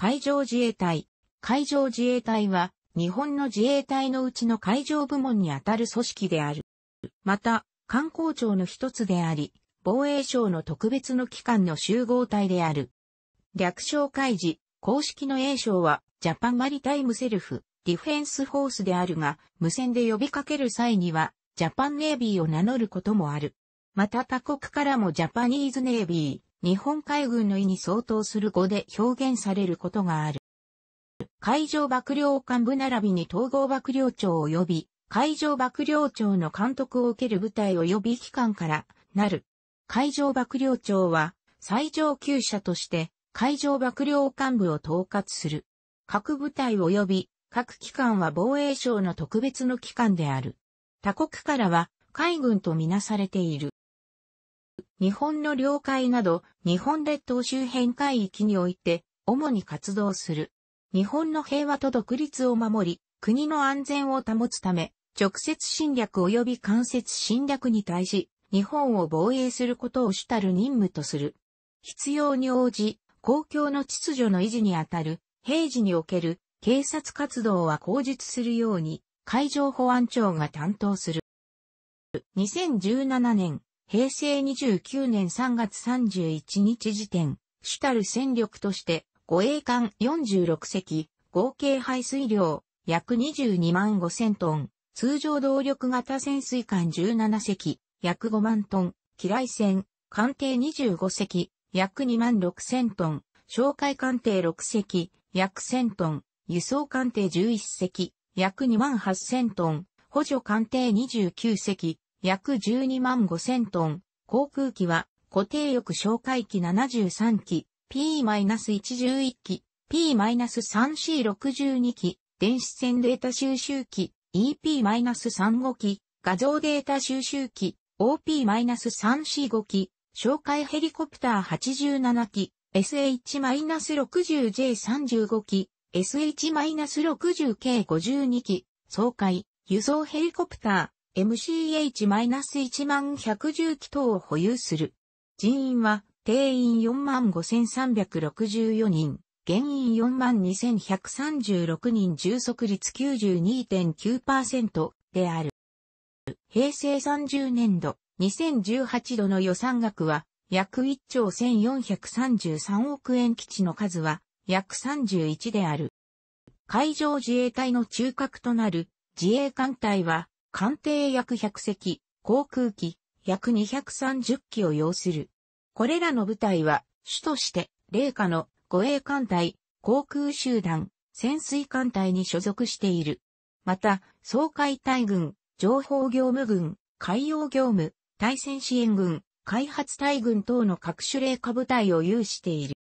海上自衛隊。海上自衛隊は、日本の自衛隊のうちの海上部門にあたる組織である。また、観光庁の一つであり、防衛省の特別の機関の集合体である。略称開示、公式の英称は、ジャパンマリタイムセルフ、ディフェンスフォースであるが、無線で呼びかける際には、ジャパンネイビーを名乗ることもある。また他国からもジャパニーズネイビー、日本海軍の意に相当する語で表現されることがある。海上幕僚幹部並びに統合幕僚長及び海上幕僚長の監督を受ける部隊及び機関からなる。海上幕僚長は最上級者として海上幕僚幹部を統括する。各部隊及び各機関は防衛省の特別の機関である。他国からは海軍とみなされている。日本の領海など、日本列島周辺海域において、主に活動する。日本の平和と独立を守り、国の安全を保つため、直接侵略及び間接侵略に対し、日本を防衛することを主たる任務とする。必要に応じ、公共の秩序の維持にあたる、平時における警察活動は口述するように、海上保安庁が担当する。2017年、平成29年3月31日時点、主たる戦力として、護衛艦46隻、合計排水量、約22万5千トン、通常動力型潜水艦17隻、約5万トン、機雷船、艦艇25隻、約2万6千トン、哨戒艦艇6隻、約1000トン、輸送艦艇11隻、約2万8千トン、補助艦艇29隻、約12万5千トン、航空機は固定翼哨戒機73機、P-111 機、P-3C62 機、電子線データ収集機、EP-35 機、画像データ収集機、OP-3C5 機、哨戒ヘリコプター87機、SH-60J35 機、SH-60K52 機、総会、輸送ヘリコプター、MCH-1 万110機等を保有する。人員は定員4万5364人、原員4万2136人充足率92.9%である。平成30年度、2018度の予算額は約1兆1433億円基地の数は約31である。海上自衛隊の中核となる自衛艦隊は艦艇約100隻、航空機約230機を要する。これらの部隊は、主として、霊下の護衛艦隊、航空集団、潜水艦隊に所属している。また、総海隊軍、情報業務軍、海洋業務、対戦支援軍、開発隊軍等の各種霊下部隊を有している。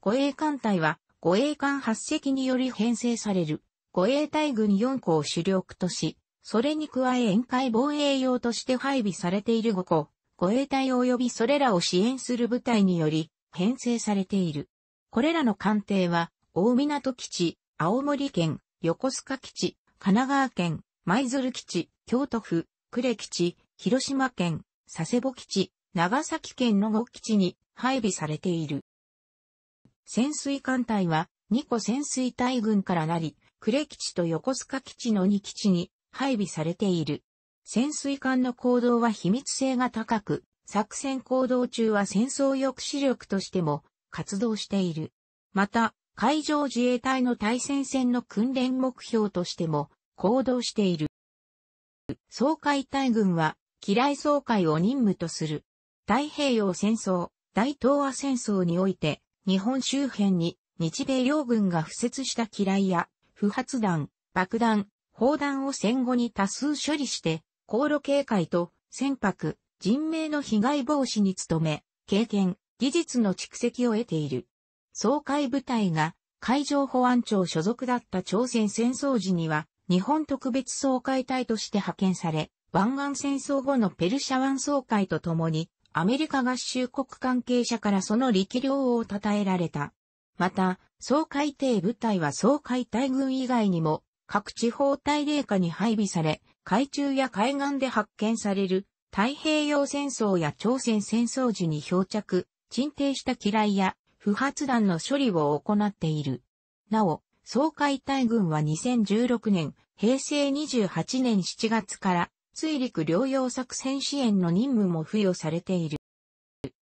護衛艦隊は、護衛艦8隻により編成される、護衛隊軍4個を主力とし、それに加え沿海防衛用として配備されている5個、護衛隊及びそれらを支援する部隊により編成されている。これらの艦艇は、大港基地、青森県、横須賀基地、神奈川県、舞鶴基地、京都府、呉基地、広島県、佐世保基地、長崎県の5基地に配備されている。潜水艦隊は2個潜水隊群からなり、呉基地と横須賀基地の2基地に配備されている。潜水艦の行動は秘密性が高く、作戦行動中は戦争抑止力としても活動している。また、海上自衛隊の対戦線の訓練目標としても行動している。総海隊軍は、機雷総会を任務とする。太平洋戦争、大東亜戦争において、日本周辺に日米両軍が付設した機雷や、不発弾、爆弾、砲弾を戦後に多数処理して、航路警戒と船舶、人命の被害防止に努め、経験、技術の蓄積を得ている。総会部隊が海上保安庁所属だった朝鮮戦争時には、日本特別総会隊として派遣され、湾岸戦争後のペルシャ湾総会とともに、アメリカ合衆国関係者からその力量を称えられた。また、総海艇部隊は総海隊軍以外にも、各地方大霊下に配備され、海中や海岸で発見される太平洋戦争や朝鮮戦争時に漂着、沈定した機雷や不発弾の処理を行っている。なお、総海隊軍は2016年、平成28年7月から水陸両用作戦支援の任務も付与されている。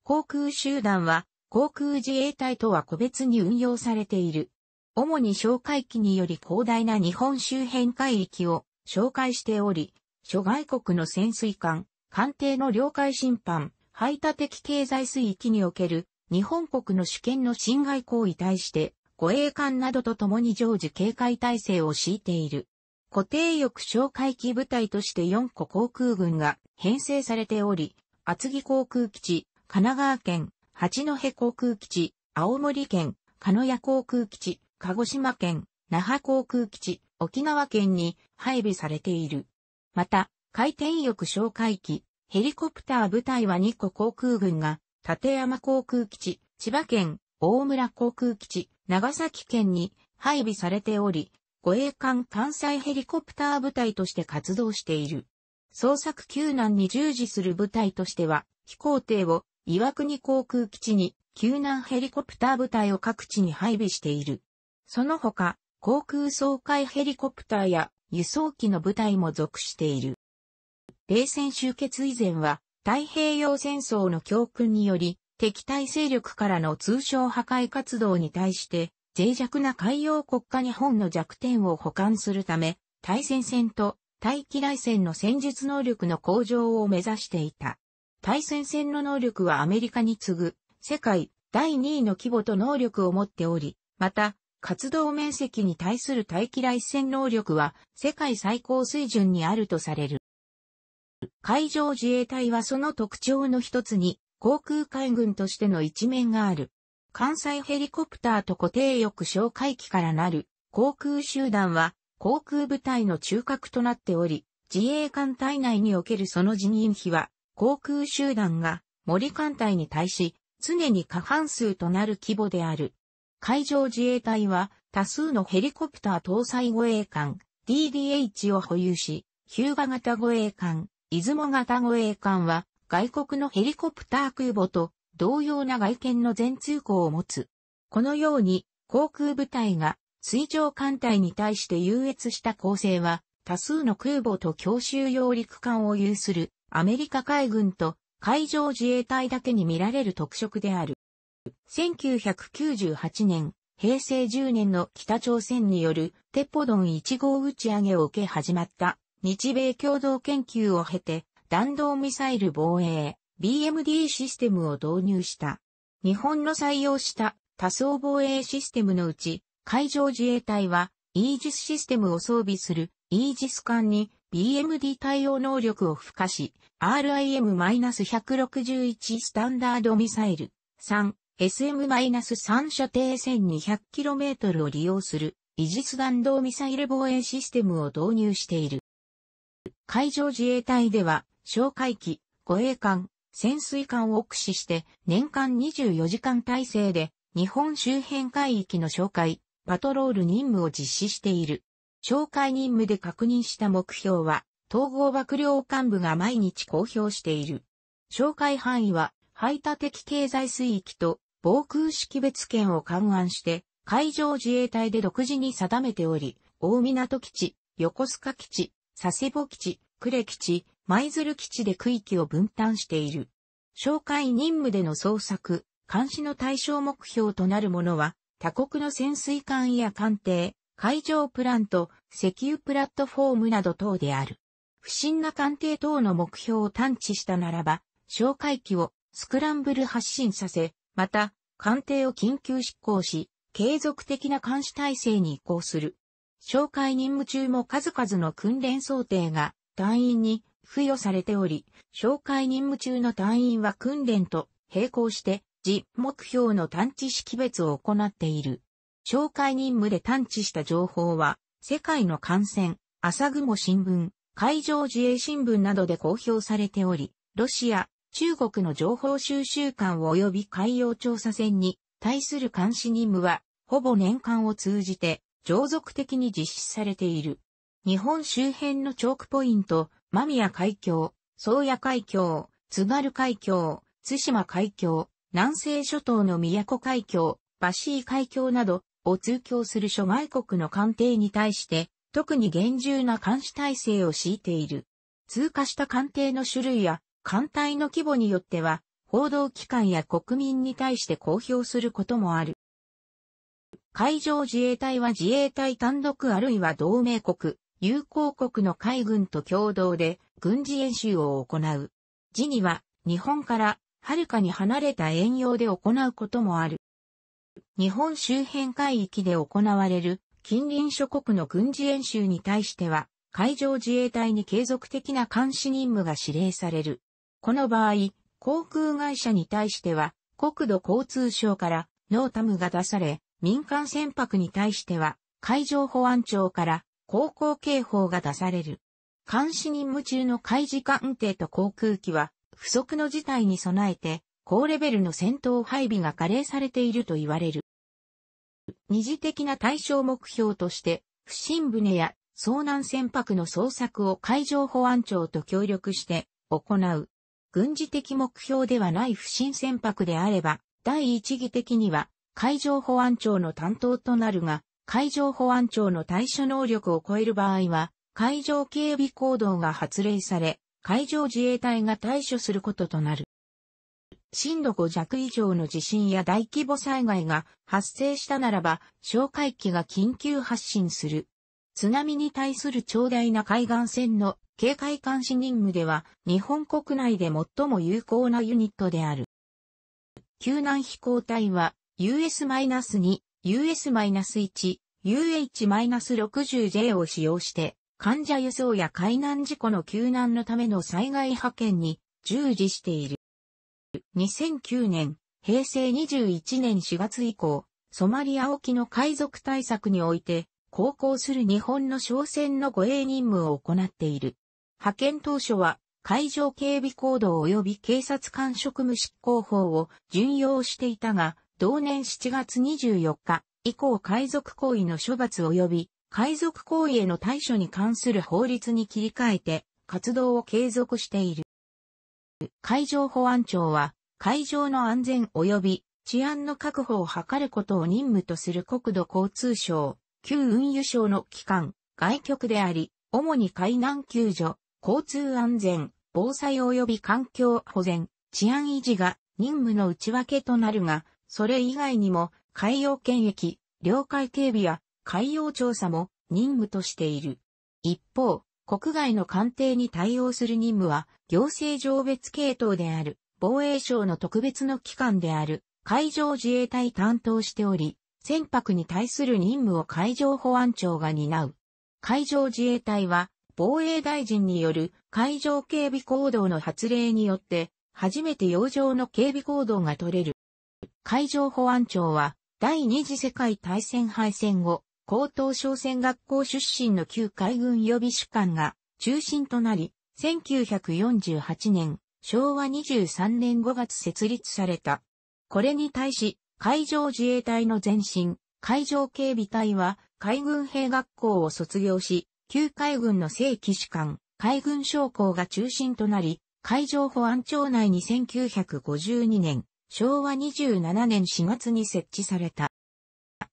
航空集団は航空自衛隊とは個別に運用されている。主に哨戒機により広大な日本周辺海域を紹介しており、諸外国の潜水艦、艦艇の領海侵犯、排他的経済水域における日本国の主権の侵害行為対して、護衛艦などと共に常時警戒態勢を敷いている。固定翼哨戒機部隊として4個航空群が編成されており、厚木航空基地、神奈川県、八戸航空基地、青森県、鹿屋航空基地、鹿児島県、那覇航空基地、沖縄県に配備されている。また、回転翼哨戒機、ヘリコプター部隊は日光航空軍が、立山航空基地、千葉県、大村航空基地、長崎県に配備されており、護衛艦艦載ヘリコプター部隊として活動している。捜索救難に従事する部隊としては、飛行艇を岩国航空基地に救難ヘリコプター部隊を各地に配備している。その他、航空総会ヘリコプターや輸送機の部隊も属している。冷戦終結以前は、太平洋戦争の教訓により、敵対勢力からの通商破壊活動に対して、脆弱な海洋国家日本の弱点を補完するため、対戦線と対機雷戦の戦術能力の向上を目指していた。対戦線の能力はアメリカに次ぐ世界第2位の規模と能力を持っており、また活動面積に対する大気来戦能力は世界最高水準にあるとされる。海上自衛隊はその特徴の一つに、航空海軍としての一面がある。関西ヘリコプターと固定翼哨戒機からなる航空集団は航空部隊の中核となっており、自衛艦隊内におけるその人員費は航空集団が森艦隊に対し常に過半数となる規模である。海上自衛隊は多数のヘリコプター搭載護衛艦 DDH を保有し、ヒューガ型護衛艦、出雲型護衛艦は外国のヘリコプター空母と同様な外見の全通行を持つ。このように航空部隊が水上艦隊に対して優越した構成は多数の空母と強襲揚陸艦を有するアメリカ海軍と海上自衛隊だけに見られる特色である。1998年、平成10年の北朝鮮によるテポドン1号打ち上げを受け始まった日米共同研究を経て弾道ミサイル防衛 BMD システムを導入した。日本の採用した多層防衛システムのうち海上自衛隊はイージスシステムを装備するイージス艦に BMD 対応能力を付加し、RIM-161 スタンダードミサイル3 SM-3 射程 1200km を利用するイジス弾道ミサイル防衛システムを導入している。海上自衛隊では、哨戒機、護衛艦、潜水艦を駆使して年間24時間体制で日本周辺海域の哨戒、パトロール任務を実施している。紹介任務で確認した目標は、統合幕僚幹部が毎日公表している。紹介範囲は、排他的経済水域と防空識別圏を勘案して、海上自衛隊で独自に定めており、大港基地、横須賀基地、佐世保基地、呉基地、舞鶴基地で区域を分担している。紹介任務での捜索、監視の対象目標となるものは、他国の潜水艦や艦艇、海上プラント、石油プラットフォームなど等である。不審な艦艇等の目標を探知したならば、哨戒機をスクランブル発進させ、また、官邸を緊急執行し、継続的な監視体制に移行する。紹介任務中も数々の訓練想定が隊員に付与されており、紹介任務中の隊員は訓練と並行して、実目標の探知識別を行っている。紹介任務で探知した情報は、世界の感染、朝雲新聞、海上自衛新聞などで公表されており、ロシア、中国の情報収集艦及び海洋調査船に対する監視任務は、ほぼ年間を通じて、常続的に実施されている。日本周辺のチョークポイント、間宮海峡、宗谷海峡、津軽海峡、津島海峡、南西諸島の宮古海峡、バシー海峡などを通教する諸外国の艦艇に対して、特に厳重な監視体制を敷いている。通過した艦艇の種類や艦隊の規模によっては、報道機関や国民に対して公表することもある。海上自衛隊は自衛隊単独あるいは同盟国、友好国の海軍と共同で軍事演習を行う。時には日本からはるかに離れた遠洋で行うこともある。日本周辺海域で行われる近隣諸国の軍事演習に対しては海上自衛隊に継続的な監視任務が指令される。この場合、航空会社に対しては、国土交通省からノータムが出され、民間船舶に対しては、海上保安庁から航行警報が出される。監視任務中の海事艦艇と航空機は、不測の事態に備えて、高レベルの戦闘配備が加齢されていると言われる。二次的な対象目標として、不審船や遭難船舶の捜索を海上保安庁と協力して行う。軍事的目標ではない不審船舶であれば、第一義的には海上保安庁の担当となるが、海上保安庁の対処能力を超える場合は、海上警備行動が発令され、海上自衛隊が対処することとなる。震度5弱以上の地震や大規模災害が発生したならば、哨戒機が緊急発進する。津波に対する長大な海岸線の警戒監視任務では日本国内で最も有効なユニットである。救難飛行隊は US-2、US-1、UH-60J を使用して患者輸送や海難事故の救難のための災害派遣に従事している。2009年、平成21年4月以降、ソマリア沖の海賊対策において、航行する日本の商船の護衛任務を行っている。派遣当初は海上警備行動及び警察官職務執行法を巡用していたが、同年7月24日以降海賊行為の処罰及び海賊行為への対処に関する法律に切り替えて活動を継続している。海上保安庁は海上の安全及び治安の確保を図ることを任務とする国土交通省、旧運輸省の機関、外局であり、主に海難救助、交通安全、防災及び環境保全、治安維持が任務の内訳となるが、それ以外にも海洋検疫、領海警備や海洋調査も任務としている。一方、国外の艦艇に対応する任務は、行政上別系統である、防衛省の特別の機関である、海上自衛隊担当しており、船舶に対する任務を海上保安庁が担う。海上自衛隊は、防衛大臣による海上警備行動の発令によって、初めて洋上の警備行動が取れる。海上保安庁は、第二次世界大戦敗戦後、高等商船学校出身の旧海軍予備士官が中心となり、1948年、昭和23年5月設立された。これに対し、海上自衛隊の前身、海上警備隊は海軍兵学校を卒業し、旧海軍の正規士官、海軍将校が中心となり、海上保安庁内に1952年、昭和27年4月に設置された。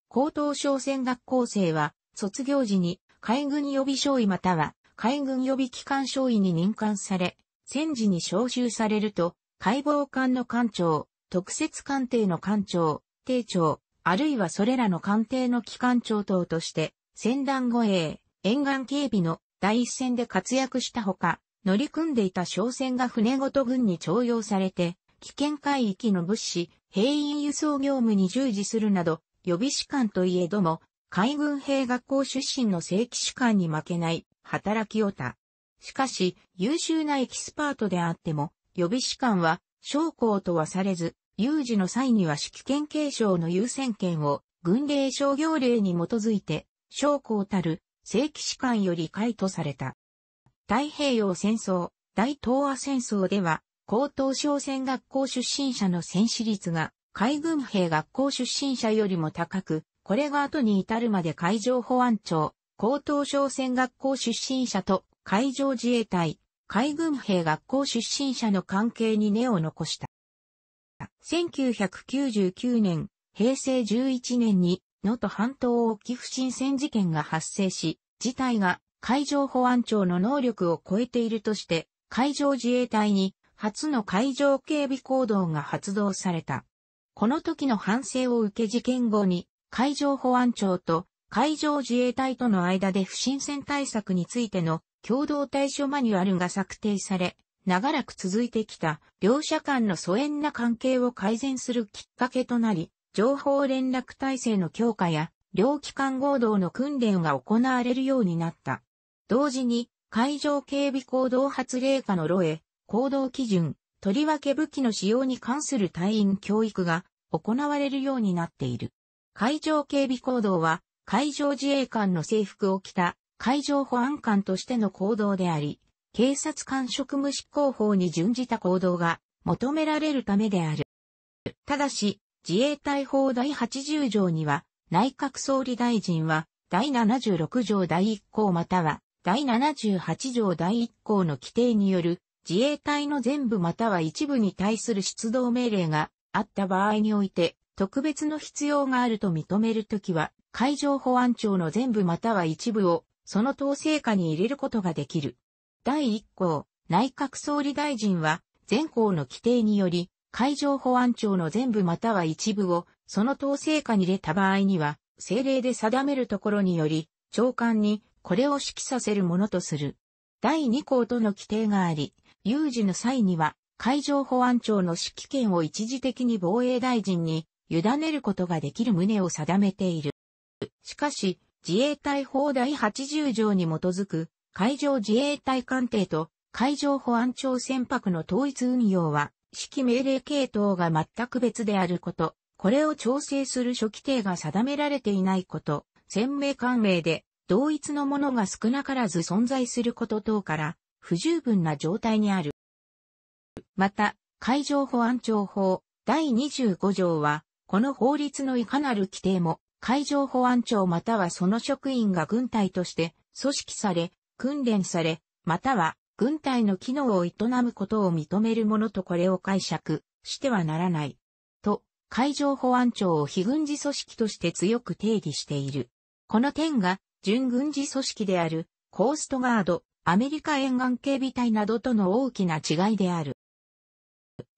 高等商船学校生は、卒業時に海軍予備将尉または海軍予備機関将尉に任官され、戦時に召集されると、海防艦の艦長、特設艦艇の艦長、艇長、あるいはそれらの艦艇の機関長等として、船団護衛、沿岸警備の第一線で活躍したほか、乗り組んでいた商船が船ごと軍に徴用されて、危険海域の物資、兵員輸送業務に従事するなど、予備士官といえども、海軍兵学校出身の正規士官に負けない働きをた。しかし、優秀なエキスパートであっても、予備士官は将校とはされず、有事の際には指揮権継承の優先権を軍令商業令に基づいて、将校たる正規士官より解とされた。太平洋戦争、大東亜戦争では、高等商船学校出身者の戦死率が、海軍兵学校出身者よりも高く、これが後に至るまで海上保安庁、高等商船学校出身者と海上自衛隊、海軍兵学校出身者の関係に根を残した。1999年、平成11年に能登半島沖不審船事件が発生し、事態が海上保安庁の能力を超えているとして、海上自衛隊に初の海上警備行動が発動された。この時の反省を受け事件後に、海上保安庁と海上自衛隊との間で不審船対策についての共同対処マニュアルが策定され、長らく続いてきた両者間の疎遠な関係を改善するきっかけとなり、情報連絡体制の強化や、両機関合同の訓練が行われるようになった。同時に、海上警備行動発令下のロエ、行動基準、とりわけ武器の使用に関する隊員教育が行われるようになっている。海上警備行動は、海上自衛官の制服を着た海上保安官としての行動であり、警察官職務執行法に準じた行動が求められるためである。ただし、自衛隊法第80条には、内閣総理大臣は、第76条第1項または、第78条第1項の規定による、自衛隊の全部または一部に対する出動命令があった場合において、特別の必要があると認めるときは、海上保安庁の全部または一部を、その統制下に入れることができる。第1項、内閣総理大臣は、全項の規定により、海上保安庁の全部または一部を、その統制下に入れた場合には、政令で定めるところにより、長官にこれを指揮させるものとする。第2項との規定があり、有事の際には、海上保安庁の指揮権を一時的に防衛大臣に委ねることができる旨を定めている。しかし、自衛隊法第80条に基づく海上自衛隊艦艇と海上保安庁船舶の統一運用は指揮命令系統が全く別であること、これを調整する諸規定が定められていないこと、鮮明官名で同一のものが少なからず存在すること等から不十分な状態にある。また、海上保安庁法第25条は、この法律のいかなる規定も、海上保安庁またはその職員が軍隊として組織され、訓練され、または軍隊の機能を営むことを認めるものとこれを解釈してはならない。と、海上保安庁を非軍事組織として強く定義している。この点が、準軍事組織である、コーストガード、アメリカ沿岸警備隊などとの大きな違いである。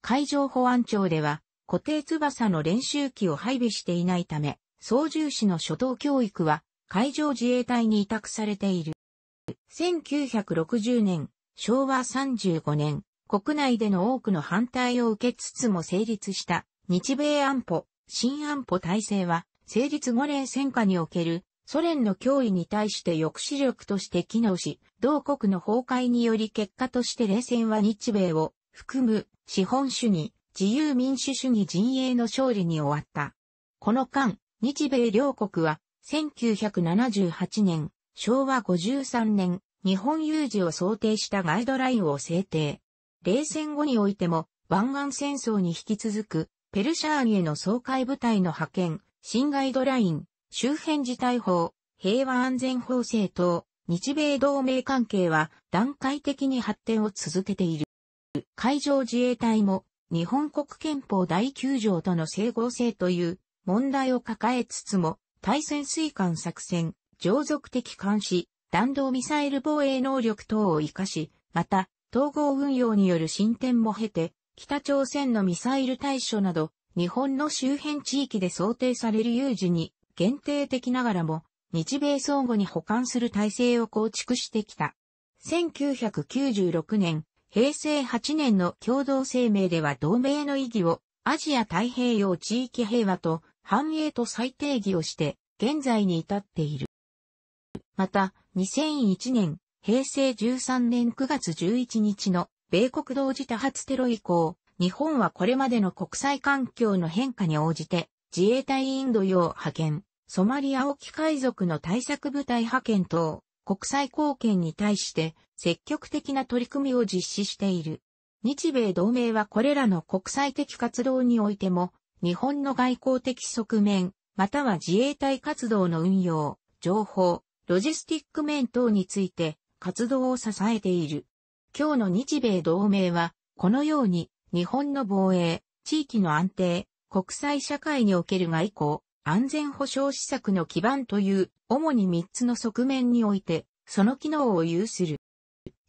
海上保安庁では、固定翼の練習機を配備していないため、操縦士の初等教育は海上自衛隊に委託されている。1960年、昭和35年、国内での多くの反対を受けつつも成立した日米安保、新安保体制は、成立五冷戦下におけるソ連の脅威に対して抑止力として機能し、同国の崩壊により結果として冷戦は日米を含む資本主義、自由民主主義陣営の勝利に終わった。この間、日米両国は1978年、昭和53年、日本有事を想定したガイドラインを制定。冷戦後においても、湾岸戦争に引き続く、ペルシャーンへの総会部隊の派遣、新ガイドライン、周辺事態法、平和安全法制等、日米同盟関係は段階的に発展を続けている。海上自衛隊も日本国憲法第9条との整合性という問題を抱えつつも、対潜水艦作戦、常続的監視、弾道ミサイル防衛能力等を活かし、また、統合運用による進展も経て、北朝鮮のミサイル対処など、日本の周辺地域で想定される有事に限定的ながらも、日米相互に保管する体制を構築してきた。1996年、平成8年の共同声明では同盟の意義をアジア太平洋地域平和と繁栄と再定義をして現在に至っている。また、2001年、平成13年9月11日の米国同時多発テロ以降、日本はこれまでの国際環境の変化に応じて、自衛隊インド洋派遣、ソマリア沖海賊の対策部隊派遣等、国際貢献に対して積極的な取り組みを実施している。日米同盟はこれらの国際的活動においても、日本の外交的側面、または自衛隊活動の運用、情報、ロジスティック面等について活動を支えている。今日の日米同盟は、このように日本の防衛、地域の安定、国際社会における外交、安全保障施策の基盤という主に3つの側面において、その機能を有する。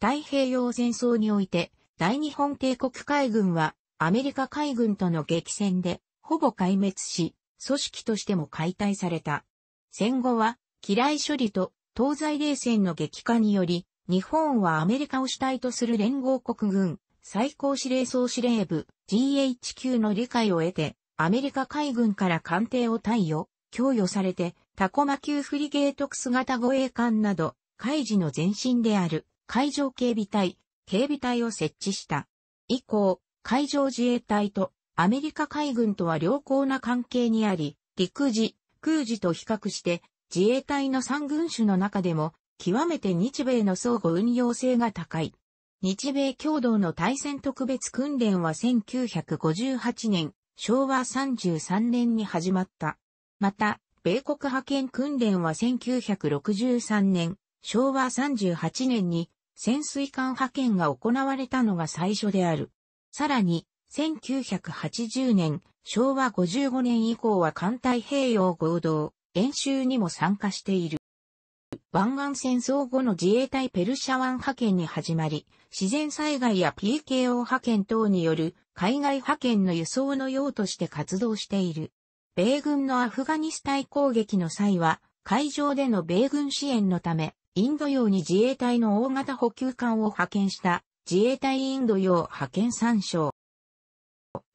太平洋戦争において、大日本帝国海軍はアメリカ海軍との激戦でほぼ壊滅し、組織としても解体された。戦後は機雷処理と東西冷戦の激化により、日本はアメリカを主体とする連合国軍最高司令総司令部 GHQ の理解を得て、アメリカ海軍から艦艇を貸与、供与されて、タコマ級フリゲートクス型護衛艦など、海事の前身である海上警備隊、警備隊を設置した。以降、海上自衛隊とアメリカ海軍とは良好な関係にあり、陸自、空自と比較して自衛隊の三軍種の中でも、極めて日米の相互運用性が高い。日米共同の対戦特別訓練は1958年、昭和33年に始まった。また、米国派遣訓練は1963年、昭和38年に潜水艦派遣が行われたのが最初である。さらに、1980年、昭和55年以降は艦隊併用合同、演習にも参加している。湾岸戦争後の自衛隊ペルシャ湾派遣に始まり、自然災害や PKO 派遣等による海外派遣の輸送の用として活動している。米軍のアフガニスタン攻撃の際は、海上での米軍支援のため、インド洋に自衛隊の大型補給艦を派遣した自衛隊インド洋派遣参照。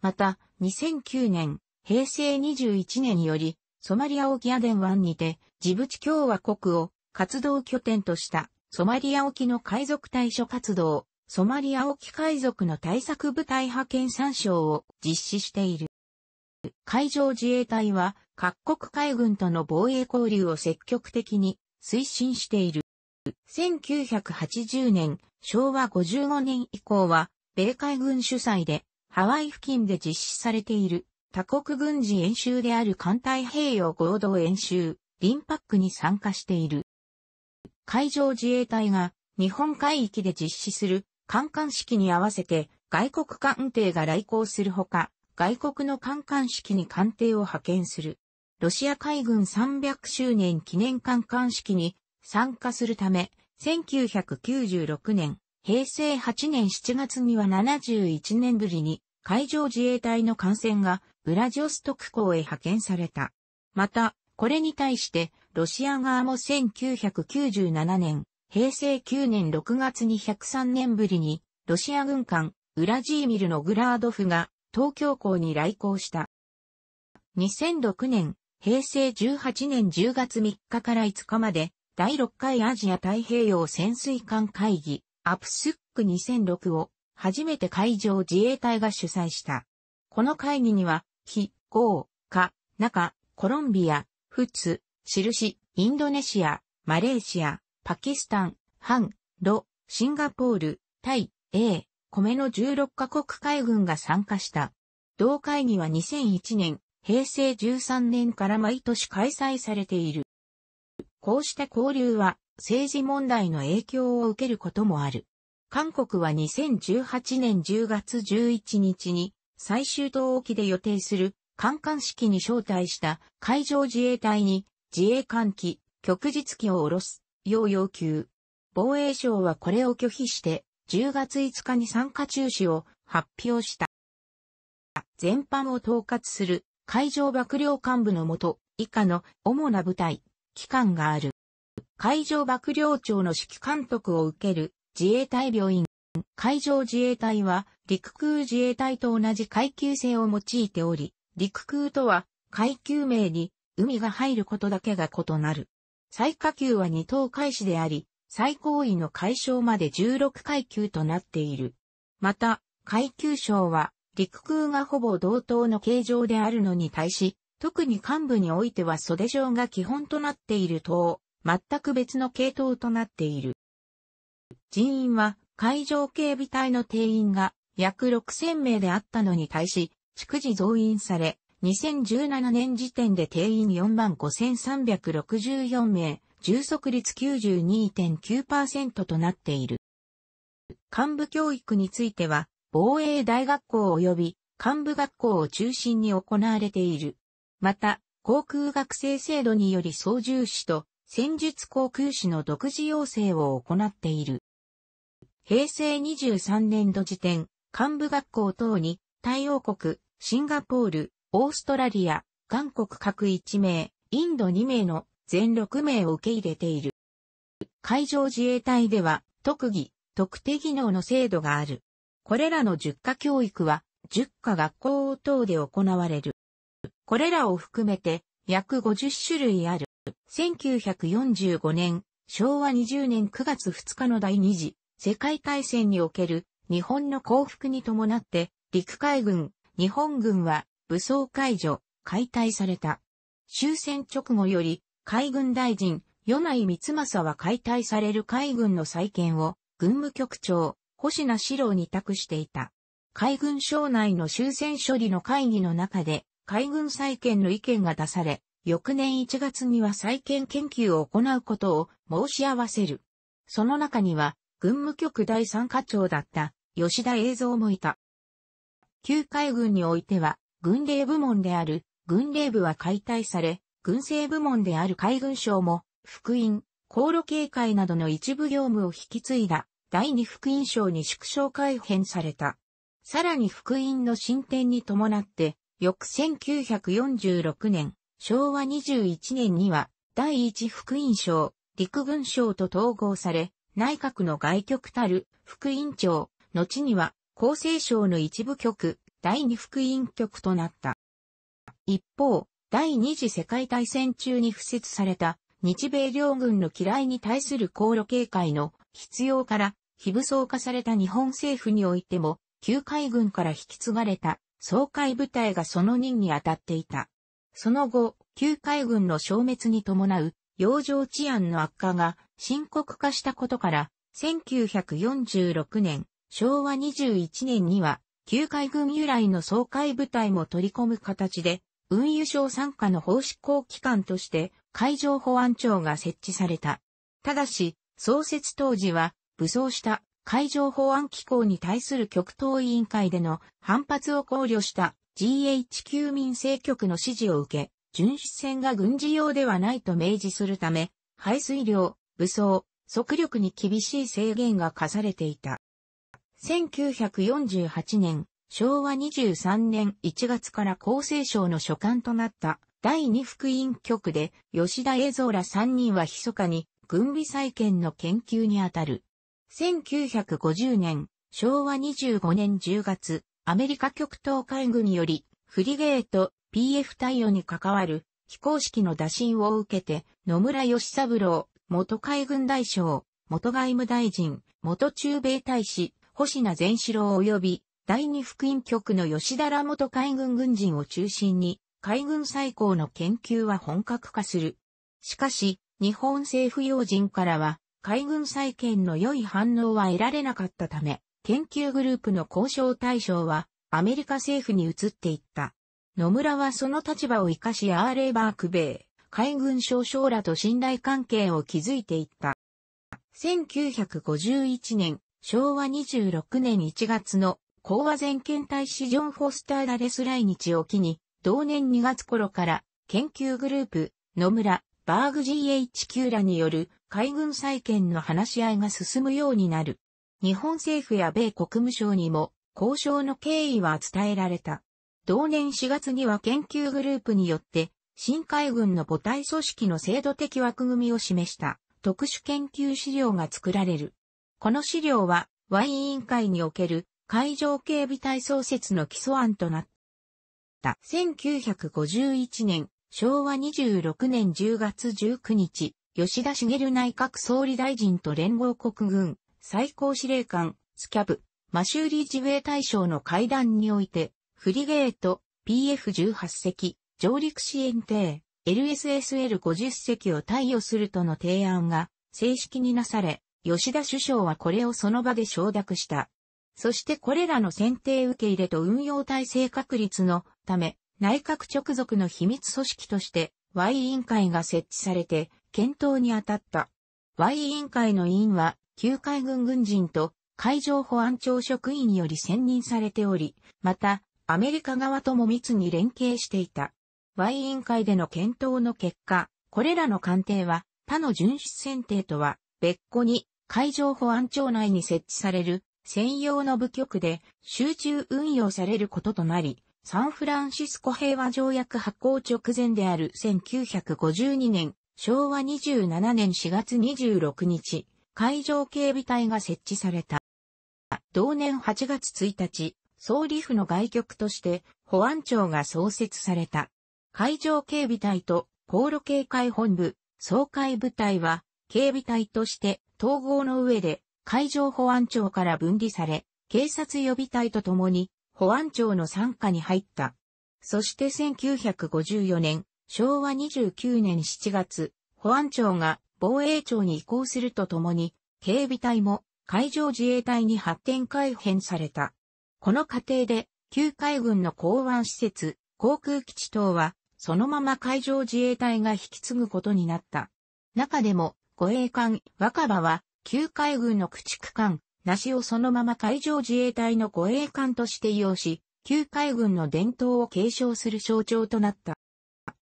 また、2009年、平成21年よりソマリア沖アデン湾にて、ジブチ共和国を活動拠点とした、ソマリア沖の海賊対処活動、ソマリア沖海賊の対策部隊派遣参照を実施している。海上自衛隊は各国海軍との防衛交流を積極的に推進している。1980年、昭和55年以降は、米海軍主催で、ハワイ付近で実施されている他国軍事演習である艦隊平洋合同演習、リンパックに参加している。海上自衛隊が日本海域で実施する艦艦式に合わせて外国艦艇が来航するほか、外国の艦艦式に艦艇を派遣する。ロシア海軍300周年記念艦艦式に参加するため、1996年、平成8年7月には71年ぶりに海上自衛隊の艦船がウラジオストク港へ派遣された。また、これに対して、ロシア側も1997年、平成9年6月に103年ぶりに、ロシア軍艦、ウラジーミルのグラードフが、東京港に来航した。2006年、平成18年10月3日から5日まで、第6回アジア太平洋潜水艦会議、アプスック2006を、初めて海上自衛隊が主催した。この会議には、非、豪、か、中、コロンビア、仏、印、インドネシア、マレーシア、パキスタン、ハン、ロ、シンガポール、タイ、A、米の16カ国海軍が参加した。同会議は2001年、平成13年から毎年開催されている。こうした交流は政治問題の影響を受けることもある。韓国は2018年10月11日に最終島沖で予定する観艦式に招待した海上自衛隊に自衛艦機、旭日機を下ろす、要要求。防衛省はこれを拒否して、10月5日に参加中止を発表した。全般を統括する海上幕僚幹部のもと、以下の主な部隊、機関がある。海上幕僚長の指揮監督を受ける自衛隊病院。海上自衛隊は陸空自衛隊と同じ階級制を用いており、陸空とは階級名に海が入ることだけが異なる。最下級は二等開始であり、最高位の解消まで16階級となっている。また、階級賞は陸空がほぼ同等の形状であるのに対し、特に幹部においては袖状が基本となっている等、全く別の系統となっている。人員は海上警備隊の定員が約6000名であったのに対し、逐次増員され、2017年時点で定員45,364名、充足率92.9%となっている。幹部教育については、防衛大学校及び幹部学校を中心に行われている。また、航空学生制度により操縦士と戦術航空士の独自要請を行っている。平成23年度時点、幹部学校等に、太陽国、シンガポール、オーストラリア、韓国各1名、インド2名の全6名を受け入れている。海上自衛隊では、特技、特定技能の制度がある。これらの10科教育は、10科学校等で行われる。これらを含めて、約50種類ある。1945年、昭和20年9月2日の第二次世界大戦における日本の降伏に伴って、陸海軍、日本軍は武装解除、解体された。終戦直後より、海軍大臣、米内光政は解体される海軍の再建を、軍務局長、星名四郎に託していた。海軍省内の終戦処理の会議の中で、海軍再建の意見が出され、翌年1月には再建研究を行うことを申し合わせる。その中には、軍務局第三課長だった吉田栄像もいた。旧海軍においては、軍令部門である軍令部は解体され、軍政部門である海軍省も、福音、航路警戒などの一部業務を引き継いだ第二福音省に縮小改編された。さらに福音の進展に伴って、翌1946年、昭和21年には、第一福音省、陸軍省と統合され、内閣の外局たる副委員長、後には厚生省の一部局、第二副委員局となった。一方、第二次世界大戦中に付設された日米両軍の機雷に対する航路警戒の必要から非武装化された日本政府においても、旧海軍から引き継がれた総海部隊がその任に当たっていた。その後、旧海軍の消滅に伴う洋上治安の悪化が深刻化したことから、1946年、昭和21年には、旧海軍由来の総会部隊も取り込む形で、運輸省参加の法執行機関として海上保安庁が設置された。ただし、創設当時は武装した海上保安機構に対する極東委員会での反発を考慮した GHQ 民政局の指示を受け、巡視船が軍事用ではないと明示するため、排水量、武装、速力に厳しい制限が課されていた。1948年、昭和23年1月から厚生省の所管となった第二福音局で吉田栄蔵ら3人は密かに軍備再建の研究にあたる。1950年、昭和25年10月、アメリカ極東海軍によりフリゲート PF 対応に関わる非公式の打診を受けて野村義三郎、元海軍大将、元外務大臣、元中米大使、星名善四郎及び、第二福音局の吉田ら元海軍軍人を中心に、海軍最高の研究は本格化する。しかし、日本政府要人からは、海軍再建の良い反応は得られなかったため、研究グループの交渉対象は、アメリカ政府に移っていった。野村はその立場を生かしアーレーバーク米、海軍少将らと信頼関係を築いていった。1951年、昭和26年1月の講和全権大使ジョン・フォスター・ダレス来日を機に、同年2月頃から研究グループ、野村、バーグ GHQ らによる海軍再建の話し合いが進むようになる。日本政府や米国務省にも交渉の経緯は伝えられた。同年4月には研究グループによって新海軍の母体組織の制度的枠組みを示した特殊研究資料が作られる。この資料は、Y 委員会における海上警備隊創設の基礎案となった。1951年、昭和26年10月19日、吉田茂内閣総理大臣と連合国軍最高司令官、スキャブ、マシューリ自衛隊省の会談において、フリゲート、PF18 隻、上陸支援艇 LSSL50 隻を貸与するとの提案が正式になされ、吉田首相はこれをその場で承諾した。そしてこれらの選定受け入れと運用体制確立のため、内閣直属の秘密組織として Y 委員会が設置されて検討に当たった。Y 委員会の委員は、旧海軍軍人と海上保安庁職員により選任されており、また、アメリカ側とも密に連携していた。Y 委員会での検討の結果、これらの艦艇は他の巡視船艇とは別個に海上保安庁内に設置される専用の部局で集中運用されることとなり、サンフランシスコ平和条約発行直前である1952年昭和27年4月26日、海上警備隊が設置された。同年8月1日、総理府の外局として保安庁が創設された。海上警備隊と航路警戒本部、総海部隊は、警備隊として統合の上で海上保安庁から分離され、警察予備隊と共に保安庁の参加に入った。そして1954年、昭和29年7月、保安庁が防衛庁に移行するとともに、警備隊も海上自衛隊に発展改編された。この過程で、旧海軍の港湾施設、航空基地等はそのまま海上自衛隊が引き継ぐことになった。中でも、護衛艦若葉は、旧海軍の駆逐艦、なしをそのまま海上自衛隊の護衛艦として用し、旧海軍の伝統を継承する象徴となった。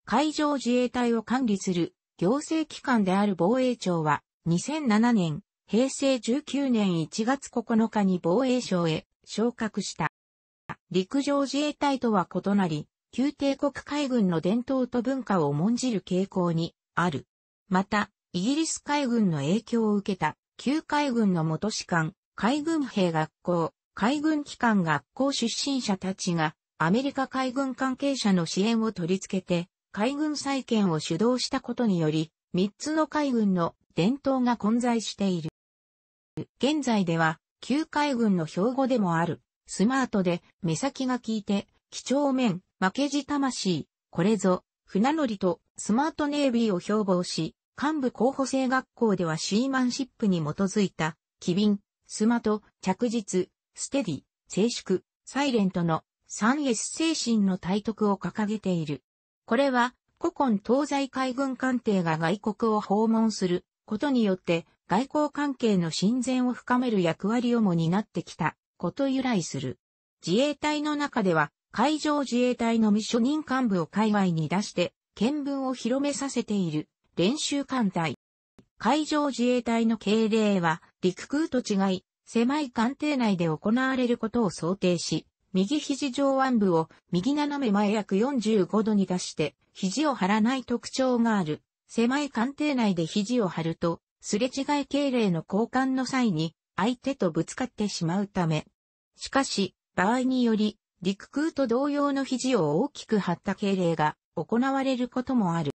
海上自衛隊を管理する行政機関である防衛庁は、2007年、平成19年1月9日に防衛省へ昇格した。陸上自衛隊とは異なり、旧帝国海軍の伝統と文化を重んじる傾向にある。また、イギリス海軍の影響を受けた、旧海軍の元士官、海軍兵学校、海軍機関学校出身者たちが、アメリカ海軍関係者の支援を取り付けて、海軍再建を主導したことにより、三つの海軍の伝統が混在している。現在では、旧海軍の標語でもある、スマートで目先が効いて貴重面、負けじ魂、これぞ、船乗りとスマートネイビーを標榜し、幹部候補生学校ではシーマンシップに基づいた、機敏、スマト、着実、ステディ、静粛、サイレントの 3S 精神の体得を掲げている。これは、古今東西海軍艦艇が外国を訪問することによって、外交関係の親善を深める役割をも担ってきたこと由来する。自衛隊の中では、海上自衛隊の未初任幹部を海外に出して、見聞を広めさせている練習艦隊。海上自衛隊の敬礼は陸空と違い、狭い艦艇内で行われることを想定し、右肘上腕部を右斜め前約45度に出して、肘を張らない特徴がある。狭い艦艇内で肘を張ると、すれ違い敬礼の交換の際に、相手とぶつかってしまうため。しかし、場合により、陸空と同様の肘を大きく張った敬礼が行われることもある。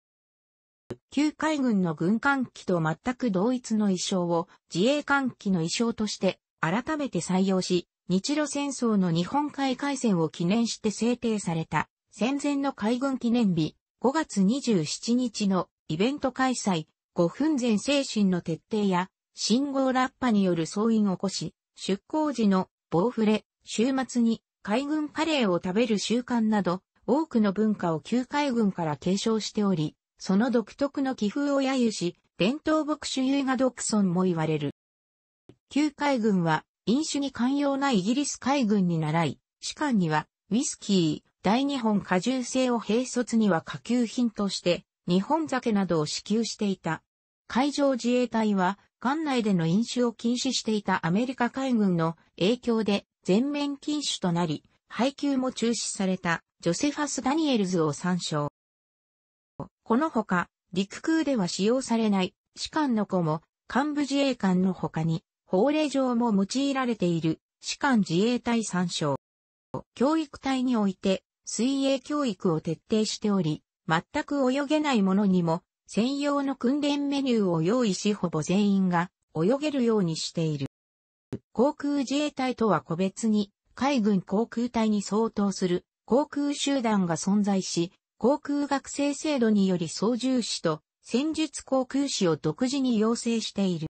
旧海軍の軍艦機と全く同一の衣装を自衛艦機の衣装として改めて採用し、日露戦争の日本海海戦を記念して制定された戦前の海軍記念日5月27日のイベント開催5分前精神の徹底や信号ラッパによる総員を起こし、出港時の暴触れ、週末に海軍カレーを食べる習慣など、多くの文化を旧海軍から継承しており、その独特の気風を揶揄し、伝統牧主優雅独尊も言われる。旧海軍は、飲酒に寛容なイギリス海軍に習い、士官には、ウィスキー、大日本果汁製を併卒には下級品として、日本酒などを支給していた。海上自衛隊は、艦内での飲酒を禁止していたアメリカ海軍の影響で、全面禁止となり、配給も中止されたジョセファス・ダニエルズを参照。このほか、陸空では使用されない士官の子も幹部自衛官の他に法令上も用いられている士官自衛隊参照。教育隊において水泳教育を徹底しており、全く泳げない者にも専用の訓練メニューを用意しほぼ全員が泳げるようにしている。航空自衛隊とは個別に、海軍航空隊に相当する航空集団が存在し、航空学生制度により操縦士と戦術航空士を独自に養成している。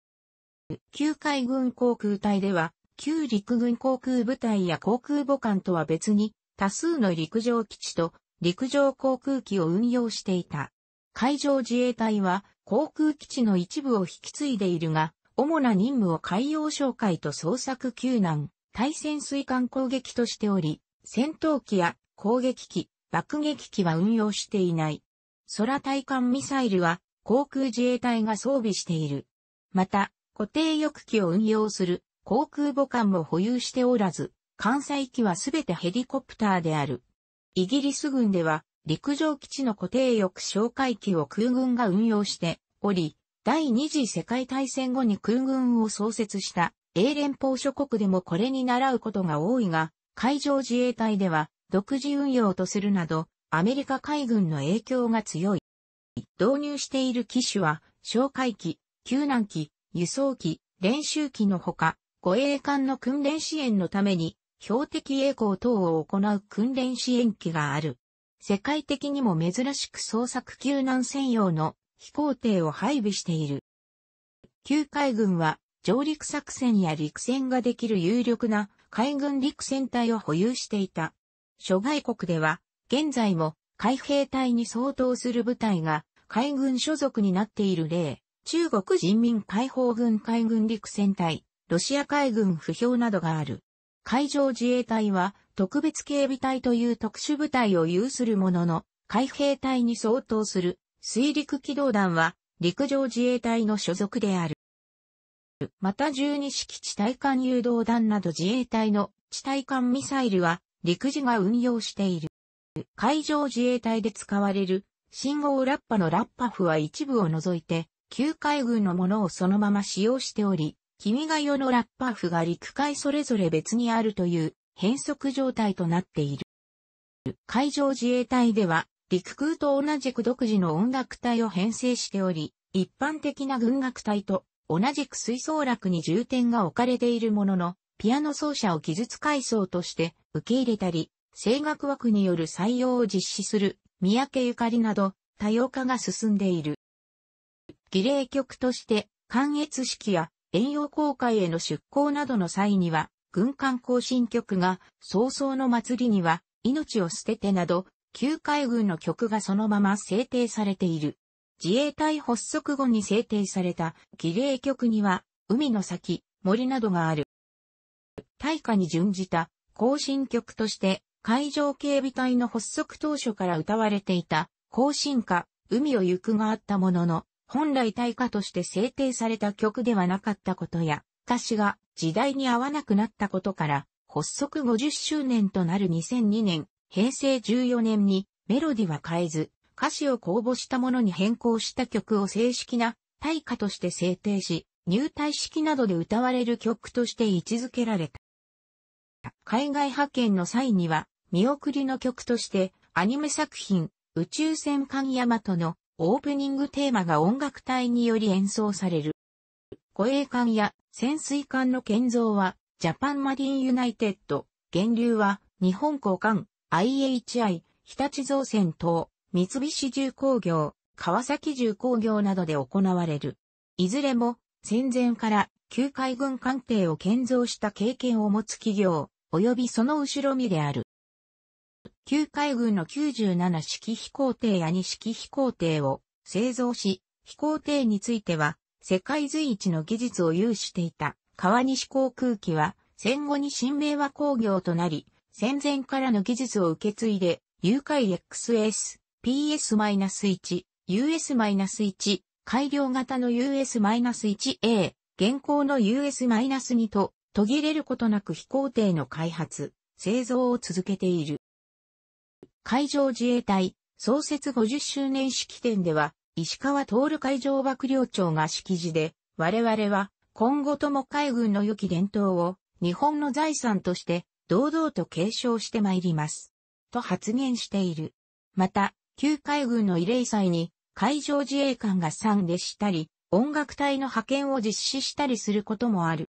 旧海軍航空隊では、旧陸軍航空部隊や航空母艦とは別に、多数の陸上基地と陸上航空機を運用していた。海上自衛隊は航空基地の一部を引き継いでいるが、主な任務を海洋哨戒と捜索救難、対潜水艦攻撃としており、戦闘機や攻撃機、爆撃機は運用していない。空対艦ミサイルは航空自衛隊が装備している。また、固定翼機を運用する航空母艦も保有しておらず、艦載機はすべてヘリコプターである。イギリス軍では陸上基地の固定翼哨戒機を空軍が運用しており、第二次世界大戦後に空軍を創設した英連邦諸国でもこれに習うことが多いが、海上自衛隊では独自運用とするなど、アメリカ海軍の影響が強い。導入している機種は、哨戒機、救難機、輸送機、練習機のほか、護衛艦の訓練支援のために、標的栄光等を行う訓練支援機がある。世界的にも珍しく捜索救難専用の飛行艇を配備している。旧海軍は上陸作戦や陸戦ができる有力な海軍陸戦隊を保有していた。諸外国では現在も海兵隊に相当する部隊が海軍所属になっている例、中国人民解放軍海軍陸戦隊、ロシア海軍不評などがある。海上自衛隊は特別警備隊という特殊部隊を有するものの、海兵隊に相当する水陸機動団は陸上自衛隊の所属である。また12式地対艦誘導弾など自衛隊の地対艦ミサイルは陸自が運用している。海上自衛隊で使われる信号ラッパのラッパフは一部を除いて、旧海軍のものをそのまま使用しており、君が代のラッパフが陸海それぞれ別にあるという変則状態となっている。海上自衛隊では陸空と同じく独自の音楽隊を編成しており、一般的な軍楽隊と同じく吹奏楽に重点が置かれているものの、ピアノ奏者を技術階層として受け入れたり、声楽枠による採用を実施する、三宅ゆかりなど、多様化が進んでいる。儀礼曲として、関越式や遠洋航海への出港などの際には、軍艦行進曲が、早々の祭りには、命を捨ててなど、旧海軍の曲がそのまま制定されている。自衛隊発足後に制定された儀礼曲には、海の先、森などがある。大化に準じた行進曲として、海上警備隊の発足当初から歌われていた行進歌、海を行くがあったものの、本来大化として制定された曲ではなかったことや、歌詞が時代に合わなくなったことから、発足50周年となる2002年、平成14年にメロディは変えず、歌詞を公募したものに変更した曲を正式な対価として制定し、入隊式などで歌われる曲として位置づけられた。海外派遣の際には、見送りの曲として、アニメ作品、宇宙戦艦ヤマトのオープニングテーマが音楽隊により演奏される。護衛艦や潜水艦の建造は、ジャパンマリンユナイテッド、源流は、日本交換、IHI、日立造船等、三菱重工業、川崎重工業などで行われる。いずれも、戦前から旧海軍艦艇を建造した経験を持つ企業、及びその後ろ身である。旧海軍の97式飛行艇や2式飛行艇を製造し、飛行艇については世界随一の技術を有していた川西航空機は戦後に新明和工業となり、戦前からの技術を受け継いで、誘拐 XS、PS-1、US-1、改良型の US-1A、現行の US-2 と途切れることなく飛行艇の開発、製造を続けている。海上自衛隊創設50周年式典では、石川徹海上幕僚長が式辞で、我々は今後とも海軍の良き伝統を日本の財産として堂々と継承してまいります。と発言している。また、旧海軍の慰霊祭に海上自衛官が参列したり、音楽隊の派遣を実施したりすることもある。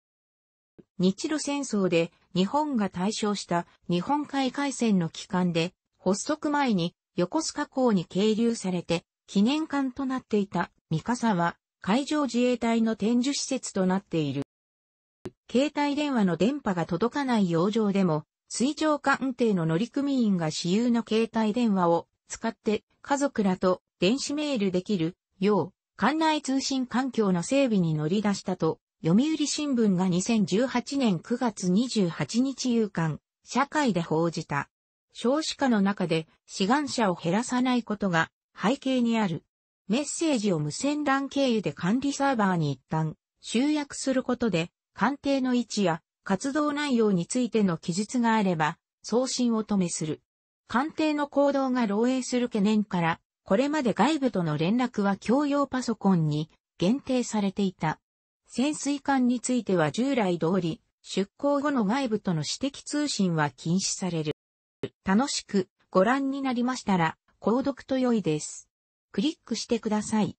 日露戦争で日本が対象した日本海海戦の期間で発足前に横須賀港に係留されて記念館となっていた三笠は海上自衛隊の展示施設となっている。携帯電話の電波が届かない洋上でも、水上艦艇の乗組員が私有の携帯電話を使って家族らと電子メールできるよう、館内通信環境の整備に乗り出したと、読売新聞が2018年9月28日夕刊、社会で報じた。少子化の中で志願者を減らさないことが背景にある。メッセージを無線 LAN 経由で管理サーバーに一旦集約することで官邸の位置や活動内容についての記述があれば、送信を止めする。官邸の行動が漏洩する懸念から、これまで外部との連絡は共用パソコンに限定されていた。潜水艦については従来通り、出航後の外部との私的通信は禁止される。楽しくご覧になりましたら、購読と良いです。クリックしてください。